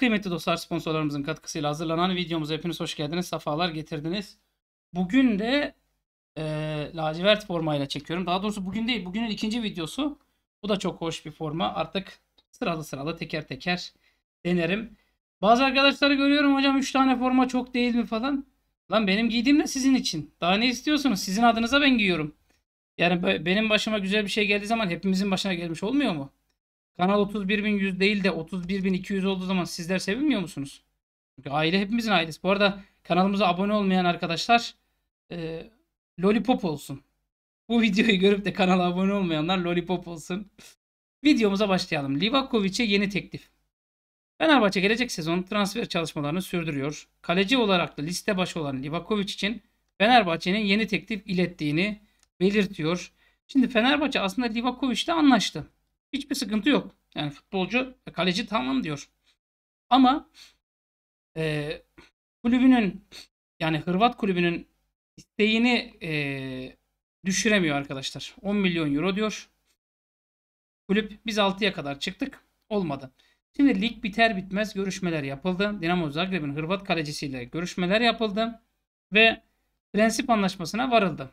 kıymetli dostlar sponsorlarımızın katkısıyla hazırlanan videomuza hepiniz hoş geldiniz. Safalar getirdiniz. Bugün de e, lacivert formayla çekiyorum. Daha doğrusu bugün değil. Bugünün ikinci videosu. Bu da çok hoş bir forma. Artık sıralı sıralı teker teker denerim. Bazı arkadaşları görüyorum hocam 3 tane forma çok değil mi falan. Lan benim giydiğim de sizin için. Daha ne istiyorsunuz? Sizin adınıza ben giyiyorum. Yani benim başıma güzel bir şey geldiği zaman hepimizin başına gelmiş olmuyor mu? Kanal 31.100 değil de 31.200 olduğu zaman sizler sevinmiyor musunuz? Çünkü aile hepimizin ailesi. Bu arada kanalımıza abone olmayan arkadaşlar e, lollipop olsun. Bu videoyu görüp de kanala abone olmayanlar lollipop olsun. Videomuza başlayalım. Livakovic'e yeni teklif. Fenerbahçe gelecek sezon transfer çalışmalarını sürdürüyor. Kaleci olarak da liste başı olan Livakovic için Fenerbahçe'nin yeni teklif ilettiğini belirtiyor. Şimdi Fenerbahçe aslında Livakovic'le anlaştı. Hiçbir sıkıntı yok. Yani futbolcu e, kaleci tamam diyor. Ama e, kulübünün yani Hırvat kulübünün isteğini e, düşüremiyor arkadaşlar. 10 milyon euro diyor. Kulüp biz 6'ya kadar çıktık. Olmadı. Şimdi lig biter bitmez görüşmeler yapıldı. Dinamo Zagreb'in Hırvat kalecisiyle görüşmeler yapıldı ve prensip anlaşmasına varıldı.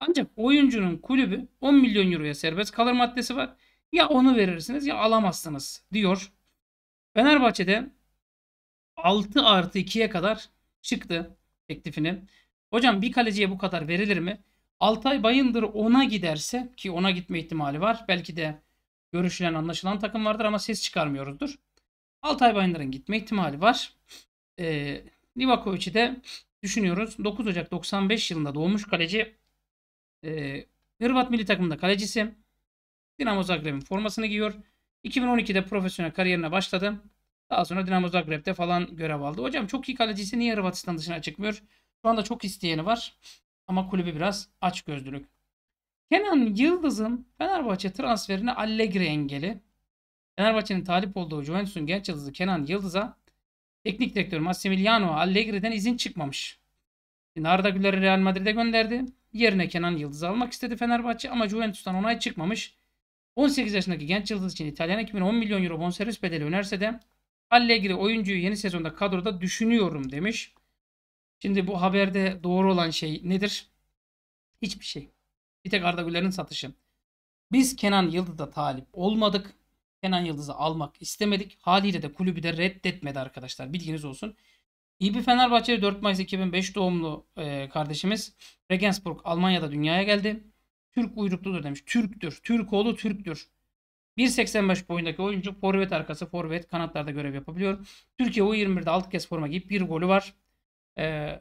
Ancak oyuncunun kulübü 10 milyon euroya serbest kalır maddesi var ya onu verirsiniz ya alamazsınız diyor. Fenerbahçe'de 6 artı 2'ye kadar çıktı teklifini. Hocam bir kaleciye bu kadar verilir mi? Altay Bayındır 10'a giderse ki 10'a gitme ihtimali var. Belki de görüşülen anlaşılan takım vardır ama ses çıkarmıyoruzdur. Altay Bayındır'ın gitme ihtimali var. E, Livakovic'i de düşünüyoruz. 9 Ocak 95 yılında doğmuş kaleci. E, Hırvat milli takımında kalecisi. Dinamo Zagreb'in formasını giyiyor. 2012'de profesyonel kariyerine başladı. Daha sonra Dinamo Zagreb'de falan görev aldı. Hocam çok iyi kalecisi niye Hırvatistan dışına çıkmıyor? Şu anda çok isteyeni var. Ama kulübü biraz aç gözlülük. Kenan Yıldız'ın Fenerbahçe transferine Allegri engeli. Fenerbahçe'nin talip olduğu Juventus'un genç yıldızı Kenan Yıldız'a teknik direktör Massimiliano Allegri'den izin çıkmamış. Narda Güler'i Real Madrid'e gönderdi. Yerine Kenan Yıldız'ı almak istedi Fenerbahçe ama Juventus'tan onay çıkmamış. 18 yaşındaki genç yıldız için İtalyan ekibine 10 milyon euro bonservis bedeli önerse de Allegri oyuncuyu yeni sezonda kadroda düşünüyorum demiş. Şimdi bu haberde doğru olan şey nedir? Hiçbir şey. Bir tek Arda Güler'in satışı. Biz Kenan Yıldız'a talip olmadık. Kenan Yıldız'ı almak istemedik. Haliyle de kulübü de reddetmedi arkadaşlar. Bilginiz olsun. İyi bir Fenerbahçeli 4 Mayıs 2005 doğumlu e, kardeşimiz Regensburg Almanya'da dünyaya geldi. Türk uyrukludur demiş. Türktür. Türkoğlu Türktür. 1.85 boyundaki oyuncu forvet arkası, forvet kanatlarda görev yapabiliyor. Türkiye U21'de 6 kez forma giyip bir golü var. Ee,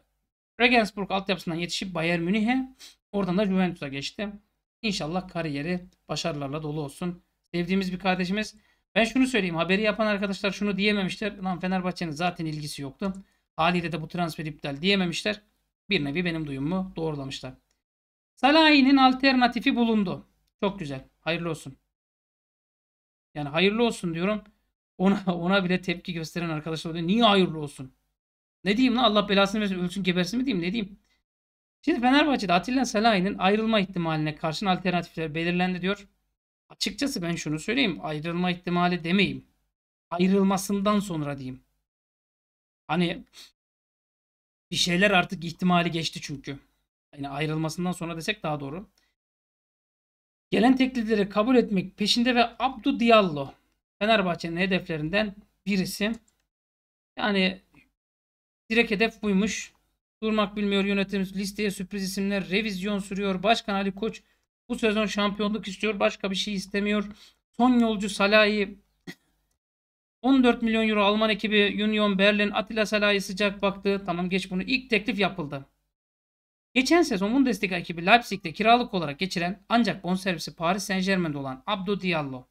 Regensburg altyapısından yetişip Bayern Münih'e oradan da Juventus'a geçti. İnşallah kariyeri başarılarla dolu olsun. Sevdiğimiz bir kardeşimiz. Ben şunu söyleyeyim. Haberi yapan arkadaşlar şunu diyememişler. Lan Fenerbahçe'nin zaten ilgisi yoktu. Haliyle de bu transfer iptal diyememişler. Bir nevi benim duyumumu doğrulamışlar. Salahi'nin alternatifi bulundu. Çok güzel. Hayırlı olsun. Yani hayırlı olsun diyorum. Ona, ona bile tepki gösteren arkadaşlar oluyor. Niye hayırlı olsun? Ne diyeyim lan Allah belasını versin ölsün gebersin mi diyeyim ne diyeyim? Şimdi Fenerbahçe'de Atilla Selahi'nin ayrılma ihtimaline karşın alternatifler belirlendi diyor. Açıkçası ben şunu söyleyeyim. Ayrılma ihtimali demeyeyim. Ayrılmasından sonra diyeyim. Hani bir şeyler artık ihtimali geçti çünkü yani ayrılmasından sonra desek daha doğru. Gelen teklifleri kabul etmek peşinde ve Abdu Diallo Fenerbahçe'nin hedeflerinden birisi. Yani direkt hedef buymuş. Durmak bilmiyor yönetim listeye sürpriz isimler revizyon sürüyor. Başkan Ali Koç bu sezon şampiyonluk istiyor. Başka bir şey istemiyor. Son yolcu Salahi 14 milyon euro Alman ekibi Union Berlin Atilla Salahi sıcak baktı. Tamam geç bunu. İlk teklif yapıldı. Geçen sezon Bundesliga ekibi Leipzig'te kiralık olarak geçiren ancak bonservisi Paris Saint Germain'de olan Abdo Diallo.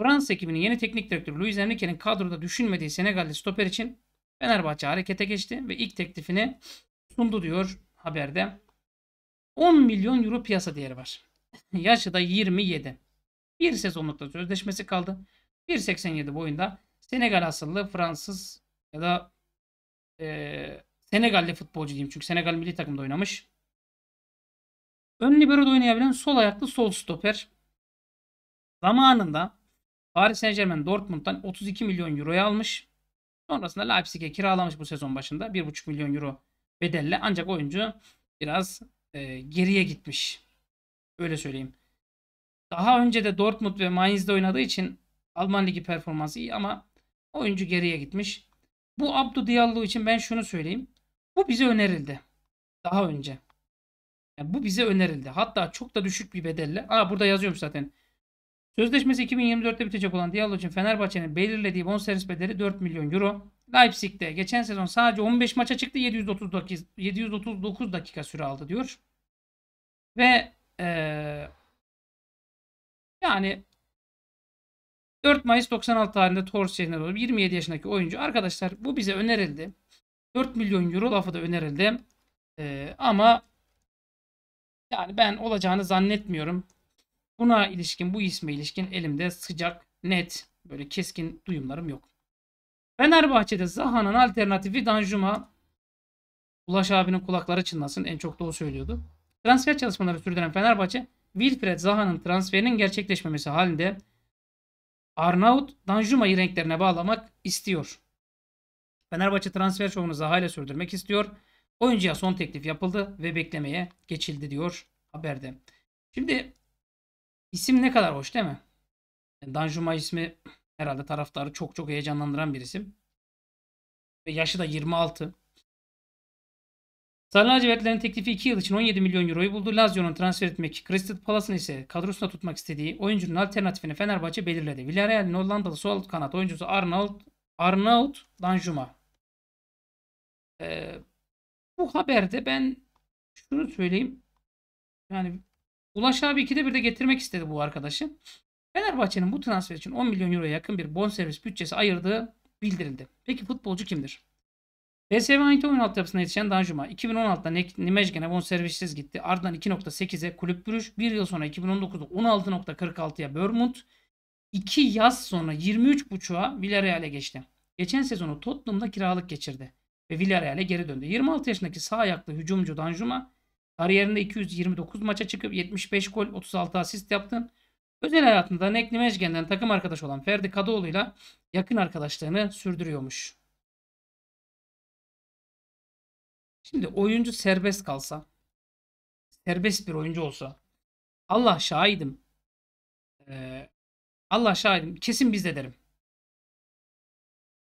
Fransa ekibinin yeni teknik direktörü Luis Enrique'nin kadroda düşünmediği Senegalli stoper için Fenerbahçe harekete geçti ve ilk teklifini sundu diyor haberde. 10 milyon euro piyasa değeri var. Yaşı da 27. Bir sezonlukta sözleşmesi kaldı. 1.87 boyunda Senegal asıllı Fransız ya da e, Senegalli futbolcu diyeyim. Çünkü Senegal milli takımda oynamış. Ön libero'da oynayabilen sol ayaklı sol stoper. Zamanında Paris Saint Germain Dortmund'dan 32 milyon euroya almış. Sonrasında Leipzig'e kiralamış bu sezon başında 1,5 milyon euro bedelle. Ancak oyuncu biraz e, geriye gitmiş. Öyle söyleyeyim. Daha önce de Dortmund ve Mainz'de oynadığı için Alman Ligi performansı iyi ama oyuncu geriye gitmiş. Bu Abdu Diallo için ben şunu söyleyeyim. Bu bize önerildi. Daha önce. Yani bu bize önerildi. Hatta çok da düşük bir bedelle. Aa burada yazıyorum zaten. Sözleşmesi 2024'te bitecek olan Diallo için Fenerbahçe'nin belirlediği bonservis bedeli 4 milyon euro. Leipzig'te geçen sezon sadece 15 maça çıktı 739, 739 dakika süre aldı diyor. Ve ee, yani 4 Mayıs 96 tarihinde Torres şehrine doğru 27 yaşındaki oyuncu. Arkadaşlar bu bize önerildi. 4 milyon euro lafı da önerildi. Ee, ama yani ben olacağını zannetmiyorum. Buna ilişkin, bu isme ilişkin elimde sıcak, net, böyle keskin duyumlarım yok. Fenerbahçe'de Zaha'nın alternatifi Danjuma. Ulaş abinin kulakları çınlasın. En çok da o söylüyordu. Transfer çalışmaları sürdüren Fenerbahçe, Wilfred Zaha'nın transferinin gerçekleşmemesi halinde Arnavut Danjuma'yı renklerine bağlamak istiyor. Fenerbahçe transfer şovunu Zaha ile sürdürmek istiyor. Oyuncuya son teklif yapıldı ve beklemeye geçildi diyor haberde. Şimdi isim ne kadar hoş değil mi? Danjuma ismi herhalde taraftarı çok çok heyecanlandıran bir isim. Ve yaşı da 26. Sarı lacivertlerin teklifi 2 yıl için 17 milyon euroyu buldu. Lazio'nun transfer etmek, Crystal Palace'ın ise kadrosuna tutmak istediği oyuncunun alternatifini Fenerbahçe belirledi. Villarreal'in Hollandalı sol kanat oyuncusu Arnold Arnaut Danjuma. Ee, bu haberde ben şunu söyleyeyim. Yani Ulaş abi ikide bir de getirmek istedi bu arkadaşı. Fenerbahçe'nin bu transfer için 10 milyon euroya yakın bir bonservis bütçesi ayırdığı bildirildi. Peki futbolcu kimdir? PSV Eindhoven yapısına yetişen Danjuma 2016'da Nimejgen'e bonservissiz gitti. Ardından 2.8'e Kulüp Brüj, 1 yıl sonra 2019'da 16.46'ya Bournemouth, 2 yaz sonra 23.5'a Villarreal'e geçti. Geçen sezonu Tottenham'da kiralık geçirdi ve Villarreal'e geri döndü. 26 yaşındaki sağ ayaklı hücumcu Danjuma kariyerinde 229 maça çıkıp 75 gol 36 asist yaptı. Özel hayatında Nekli Mecgen'den takım arkadaşı olan Ferdi Kadıoğlu ile yakın arkadaşlığını sürdürüyormuş. Şimdi oyuncu serbest kalsa, serbest bir oyuncu olsa, Allah şahidim, ee, Allah şahidim, kesin bizde derim.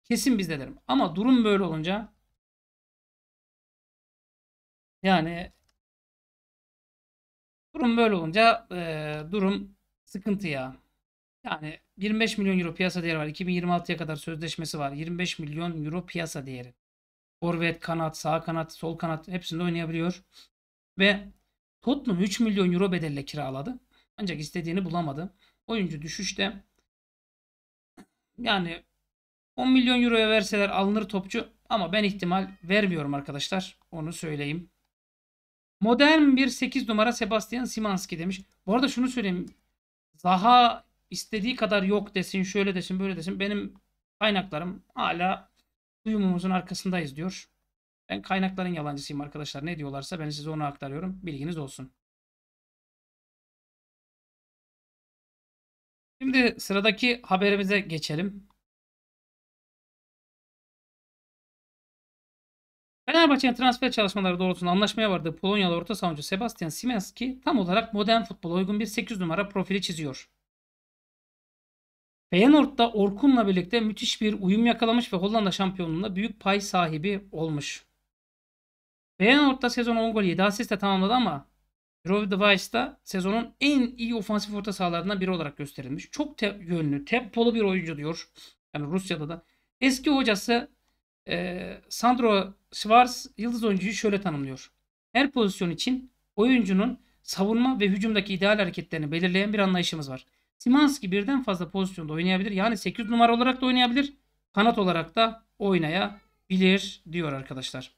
Kesin bizde derim. Ama durum böyle olunca yani durum böyle olunca e, durum sıkıntı ya. Yani 25 milyon euro piyasa değeri var. 2026'ya kadar sözleşmesi var. 25 milyon euro piyasa değeri. Forvet, kanat, sağ kanat, sol kanat hepsinde oynayabiliyor. Ve Tottenham 3 milyon euro bedelle kiraladı. Ancak istediğini bulamadı. Oyuncu düşüşte. Yani 10 milyon euroya verseler alınır topçu ama ben ihtimal vermiyorum arkadaşlar. Onu söyleyeyim. Modern bir 8 numara Sebastian Simanski demiş. Bu arada şunu söyleyeyim. Zaha istediği kadar yok desin, şöyle desin, böyle desin. Benim kaynaklarım hala duyumumuzun arkasındayız diyor. Ben kaynakların yalancısıyım arkadaşlar. Ne diyorlarsa ben size onu aktarıyorum. Bilginiz olsun. Şimdi sıradaki haberimize geçelim. Fenerbahçe'nin transfer çalışmaları doğrultusunda anlaşmaya vardığı Polonyalı orta savunucu Sebastian Simanski tam olarak modern futbola uygun bir 8 numara profili çiziyor. Feyenoord'da Orkun'la birlikte müthiş bir uyum yakalamış ve Hollanda şampiyonluğunda büyük pay sahibi olmuş. Feyenoord'da sezon 10 gol 7 asistle tamamladı ama Roy Device'da sezonun en iyi ofansif orta sahalarından biri olarak gösterilmiş. Çok te- yönlü, tempolu bir oyuncu diyor. Yani Rusya'da da. Eski hocası e, Sandro Schwarz yıldız oyuncuyu şöyle tanımlıyor. Her pozisyon için oyuncunun savunma ve hücumdaki ideal hareketlerini belirleyen bir anlayışımız var. Simanski birden fazla pozisyonda oynayabilir. Yani 8 numara olarak da oynayabilir. Kanat olarak da oynayabilir diyor arkadaşlar.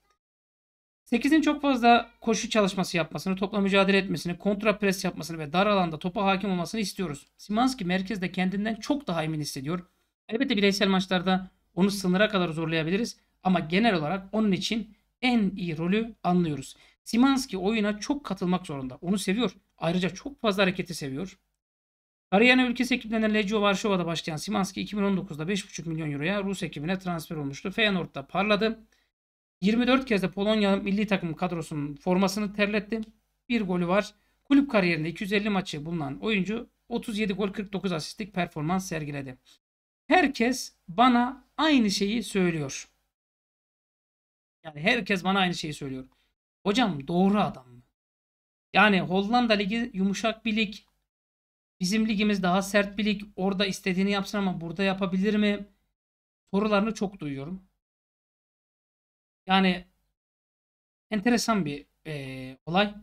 8'in çok fazla koşu çalışması yapmasını, topla mücadele etmesini, kontra pres yapmasını ve dar alanda topa hakim olmasını istiyoruz. Simanski merkezde kendinden çok daha emin hissediyor. Elbette bireysel maçlarda onu sınıra kadar zorlayabiliriz. Ama genel olarak onun için en iyi rolü anlıyoruz. Simanski oyuna çok katılmak zorunda. Onu seviyor. Ayrıca çok fazla hareketi seviyor. Kariyana ülkesi ekiplerinden Legio Varşova'da başlayan Simanski 2019'da 5,5 milyon euroya Rus ekibine transfer olmuştu. Feyenoord'da parladı. 24 kez de Polonya milli takım kadrosunun formasını terletti. Bir golü var. Kulüp kariyerinde 250 maçı bulunan oyuncu 37 gol 49 asistlik performans sergiledi. Herkes bana aynı şeyi söylüyor. Yani herkes bana aynı şeyi söylüyor. Hocam doğru adam mı? Yani Hollanda Ligi yumuşak bir lig. Bizim ligimiz daha sert bir lig. Orada istediğini yapsın ama burada yapabilir mi? Sorularını çok duyuyorum. Yani enteresan bir e, olay.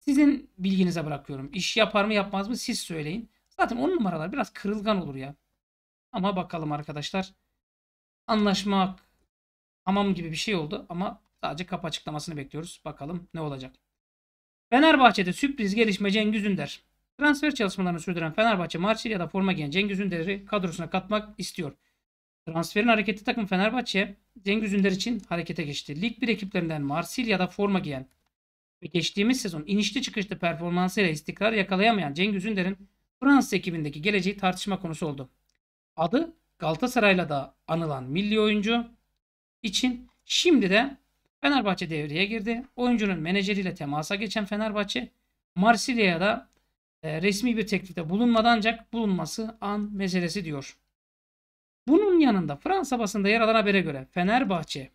Sizin bilginize bırakıyorum. İş yapar mı yapmaz mı siz söyleyin. Zaten on numaralar biraz kırılgan olur ya. Ama bakalım arkadaşlar. Anlaşmak hamam gibi bir şey oldu ama sadece kapı açıklamasını bekliyoruz. Bakalım ne olacak. Fenerbahçe'de sürpriz gelişme Cengiz Ünder. Transfer çalışmalarını sürdüren Fenerbahçe da forma giyen Cengiz Ünder'i kadrosuna katmak istiyor. Transferin hareketli takım Fenerbahçe Cengiz Ünder için harekete geçti. Lig 1 ekiplerinden Marsilya'da forma giyen ve geçtiğimiz sezon inişli çıkışlı performansıyla istikrar yakalayamayan Cengiz Ünder'in Fransa ekibindeki geleceği tartışma konusu oldu. Adı Galatasaray'la da anılan milli oyuncu için şimdi de Fenerbahçe devreye girdi. Oyuncunun menajeriyle temasa geçen Fenerbahçe Marsilya'da e, resmi bir teklifte bulunmadan ancak bulunması an meselesi diyor. Bunun yanında Fransa basında yer alan habere göre Fenerbahçe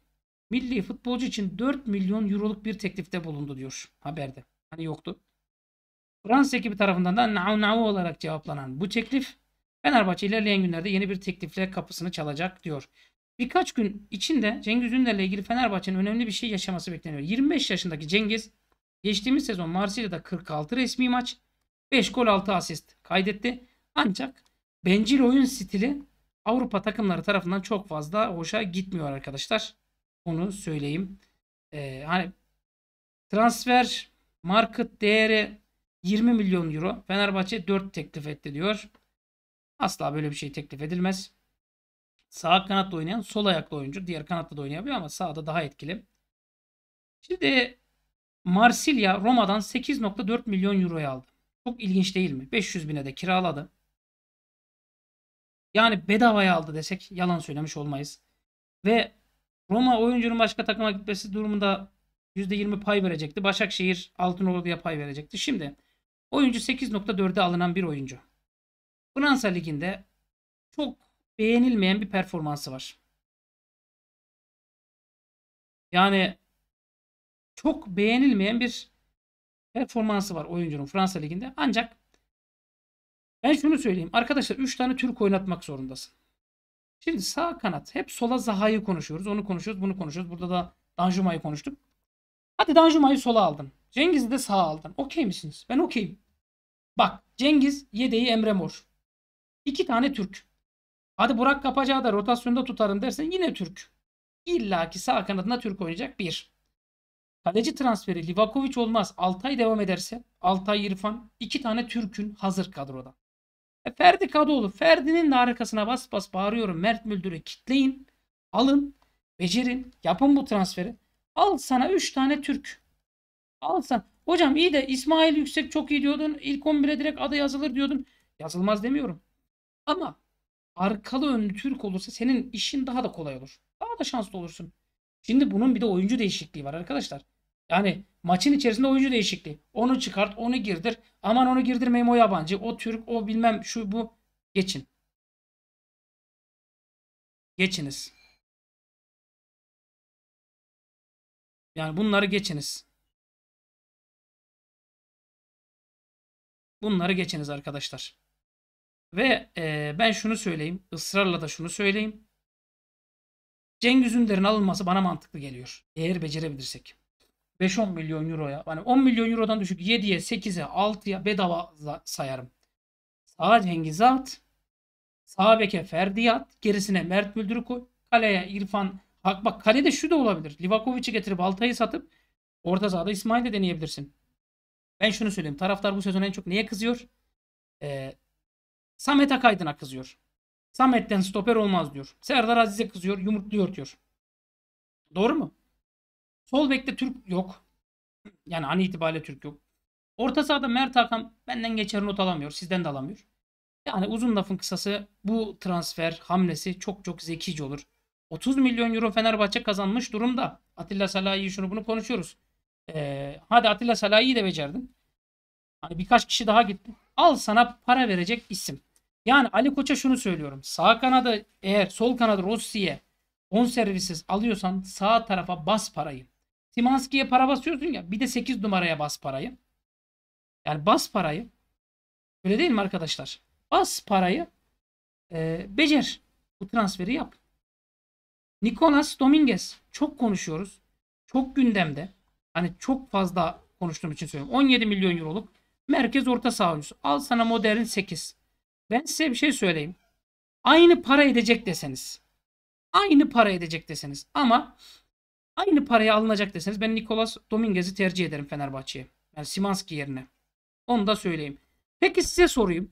milli futbolcu için 4 milyon euroluk bir teklifte bulundu diyor haberde. Hani yoktu. Fransız ekibi tarafından da nau nau olarak cevaplanan bu teklif Fenerbahçe ilerleyen günlerde yeni bir teklifle kapısını çalacak diyor. Birkaç gün içinde Cengiz Ünder'le ilgili Fenerbahçe'nin önemli bir şey yaşaması bekleniyor. 25 yaşındaki Cengiz geçtiğimiz sezon Marsilya'da 46 resmi maç, 5 gol 6 asist kaydetti. Ancak bencil oyun stili Avrupa takımları tarafından çok fazla hoşa gitmiyor arkadaşlar. Onu söyleyeyim. Ee, hani transfer market değeri 20 milyon euro. Fenerbahçe 4 teklif etti diyor. Asla böyle bir şey teklif edilmez. Sağ kanatla oynayan sol ayaklı oyuncu. Diğer kanatta da oynayabiliyor ama sağda daha etkili. Şimdi Marsilya Roma'dan 8.4 milyon euroya aldı. Çok ilginç değil mi? 500 bine de kiraladı. Yani bedavaya aldı desek yalan söylemiş olmayız. Ve Roma oyuncunun başka takıma gitmesi durumunda %20 pay verecekti. Başakşehir altın Altınordu'ya pay verecekti. Şimdi oyuncu 8.4'e alınan bir oyuncu. Fransa Ligi'nde çok beğenilmeyen bir performansı var. Yani çok beğenilmeyen bir performansı var oyuncunun Fransa Ligi'nde. Ancak ben şunu söyleyeyim. Arkadaşlar 3 tane Türk oynatmak zorundasın. Şimdi sağ kanat. Hep sola Zaha'yı konuşuyoruz. Onu konuşuyoruz. Bunu konuşuyoruz. Burada da Danjuma'yı konuştuk. Hadi Danjuma'yı sola aldın. Cengiz'i de sağa aldın. Okey misiniz? Ben okeyim. Bak Cengiz yedeği Emre Mor. İki tane Türk. Hadi Burak Kapacağı da rotasyonda tutarım dersen yine Türk. İlla ki sağ kanadına Türk oynayacak bir. Kaleci transferi Livakovic olmaz. Altay devam ederse Altay İrfan iki tane Türk'ün hazır kadroda. E Ferdi Kadıoğlu Ferdi'nin de arkasına bas bas bağırıyorum. Mert Müldür'ü kitleyin. Alın. Becerin. Yapın bu transferi. Al sana 3 tane Türk. Al sana. Hocam iyi de İsmail Yüksek çok iyi diyordun. İlk 11'e direkt adı yazılır diyordun. Yazılmaz demiyorum. Ama arkalı önlü Türk olursa senin işin daha da kolay olur. Daha da şanslı olursun. Şimdi bunun bir de oyuncu değişikliği var arkadaşlar. Yani maçın içerisinde oyuncu değişikliği. Onu çıkart, onu girdir. Aman onu girdirmeyim o yabancı, o Türk, o bilmem şu bu. Geçin. Geçiniz. Yani bunları geçiniz. Bunları geçiniz arkadaşlar. Ve e, ben şunu söyleyeyim, ısrarla da şunu söyleyeyim. Cengiz Ünder'in alınması bana mantıklı geliyor. Eğer becerebilirsek. 5-10 milyon euroya. Yani 10 milyon eurodan düşük 7'ye, 8'e, 6'ya bedava sayarım. Sağ Cengizat, sağ beke Ferdiyat, gerisine Mert Müldür'ü koy. Kaleye İrfan Hak bak kalede şu da olabilir. Livakovic'i getirip Altay'ı satıp orta sahada İsmail'i de deneyebilirsin. Ben şunu söyleyeyim. Taraftar bu sezon en çok neye kızıyor? Ee, Samet Akaydın'a kızıyor. Samet'ten stoper olmaz diyor. Serdar Aziz'e kızıyor. Yumrukluyor diyor. Doğru mu? Sol bekte Türk yok. Yani an itibariyle Türk yok. Orta sahada Mert Hakan benden geçer not alamıyor. Sizden de alamıyor. Yani uzun lafın kısası bu transfer hamlesi çok çok zekice olur. 30 milyon euro Fenerbahçe kazanmış durumda. Atilla Salahi'yi şunu bunu konuşuyoruz. Ee, hadi Atilla Salahi'yi de becerdin. Hani birkaç kişi daha gitti. Al sana para verecek isim. Yani Ali Koç'a şunu söylüyorum. Sağ kanada eğer sol kanada Rossi'ye on servisiz alıyorsan sağ tarafa bas parayı. Simanski'ye para basıyorsun ya bir de 8 numaraya bas parayı. Yani bas parayı. Öyle değil mi arkadaşlar? Bas parayı e, becer. Bu transferi yap. Nicolas Dominguez. Çok konuşuyoruz. Çok gündemde. Hani çok fazla konuştuğum için söylüyorum. 17 milyon euroluk Merkez orta saha oyuncusu. Al sana modern 8. Ben size bir şey söyleyeyim. Aynı para edecek deseniz. Aynı para edecek deseniz. Ama aynı paraya alınacak deseniz ben Nicolas Dominguez'i tercih ederim Fenerbahçe'ye. Yani Simanski yerine. Onu da söyleyeyim. Peki size sorayım.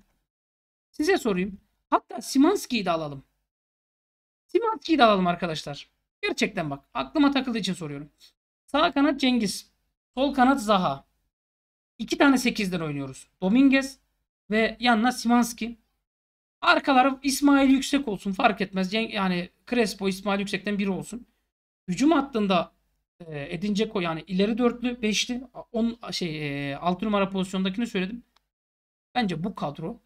Size sorayım. Hatta Simanski'yi de alalım. Simanski'yi de alalım arkadaşlar. Gerçekten bak aklıma takıldığı için soruyorum. Sağ kanat Cengiz. Sol kanat Zaha. İki tane 8'den oynuyoruz. Dominguez ve yanına Simanski. Arkaları İsmail Yüksek olsun fark etmez. Yani Crespo İsmail Yüksek'ten biri olsun. Hücum hattında e, Edin yani ileri dörtlü, beşli, on şey e, numara pozisyondakini söyledim. Bence bu kadro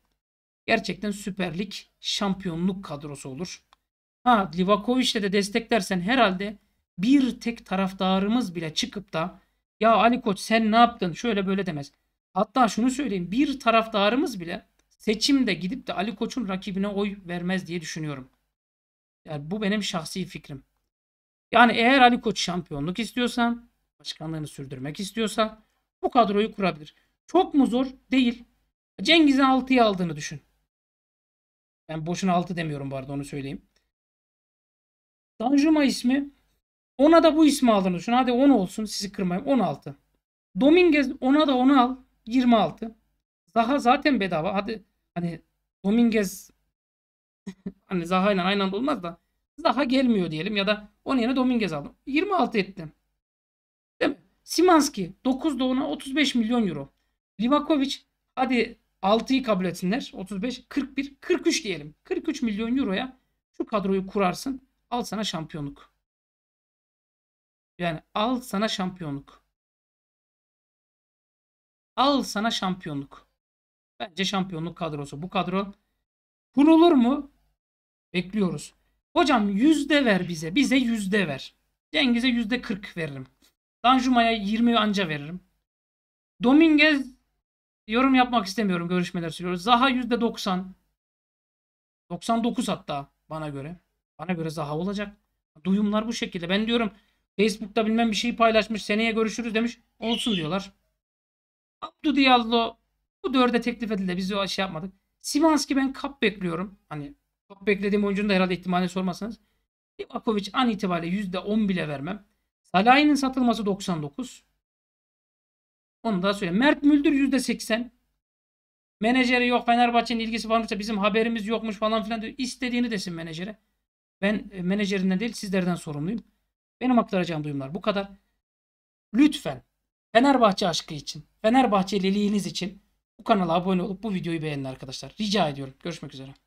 gerçekten süperlik, şampiyonluk kadrosu olur. Ha Livakovic'le de desteklersen herhalde bir tek taraftarımız bile çıkıp da ya Ali Koç sen ne yaptın şöyle böyle demez. Hatta şunu söyleyeyim bir taraftarımız bile seçimde gidip de Ali Koç'un rakibine oy vermez diye düşünüyorum. Yani bu benim şahsi fikrim. Yani eğer Ali Koç şampiyonluk istiyorsa, başkanlığını sürdürmek istiyorsa bu kadroyu kurabilir. Çok mu zor? Değil. Cengiz'in 6'yı aldığını düşün. Ben boşuna 6 demiyorum bu arada onu söyleyeyim. Danjuma ismi ona da bu ismi aldığını düşün. Hadi 10 olsun sizi kırmayayım. 16. Dominguez ona da onu al. 26. Zaha zaten bedava. Hadi hani Dominguez hani Zaha ile aynı anda olmaz da Zaha gelmiyor diyelim ya da onun yerine Dominguez aldım. 26 ettim. Değil mi? Simanski 9 doğuna 35 milyon euro. Livakovic hadi 6'yı kabul etsinler. 35, 41, 43 diyelim. 43 milyon euroya şu kadroyu kurarsın. Al sana şampiyonluk. Yani al sana şampiyonluk. Al sana şampiyonluk. Bence şampiyonluk kadrosu. Bu kadro kurulur mu? Bekliyoruz. Hocam yüzde ver bize. Bize yüzde ver. Cengiz'e yüzde kırk veririm. Danjuma'ya yirmi anca veririm. Dominguez yorum yapmak istemiyorum. Görüşmeler sürüyoruz. Zaha yüzde doksan, doksan dokuz hatta bana göre. Bana göre Zaha olacak. Duyumlar bu şekilde. Ben diyorum Facebook'ta bilmem bir şey paylaşmış. Seneye görüşürüz demiş. Olsun diyorlar. Abdu Diallo bu dörde teklif edildi. Biz o şey yapmadık. Simanski ben kap bekliyorum. Hani kap beklediğim oyuncunun da herhalde ihtimali sormasınız. Livakovic an itibariyle %10 bile vermem. Salah'ın satılması 99. Onu daha söyleyeyim. Mert Müldür %80. Menajeri yok Fenerbahçe'nin ilgisi varmışsa bizim haberimiz yokmuş falan filan diyor. İstediğini desin menajere. Ben e, menajerinden değil sizlerden sorumluyum. Benim aktaracağım duyumlar bu kadar. Lütfen Fenerbahçe aşkı için, Fenerbahçeliliğiniz için bu kanala abone olup bu videoyu beğenin arkadaşlar. Rica ediyorum. Görüşmek üzere.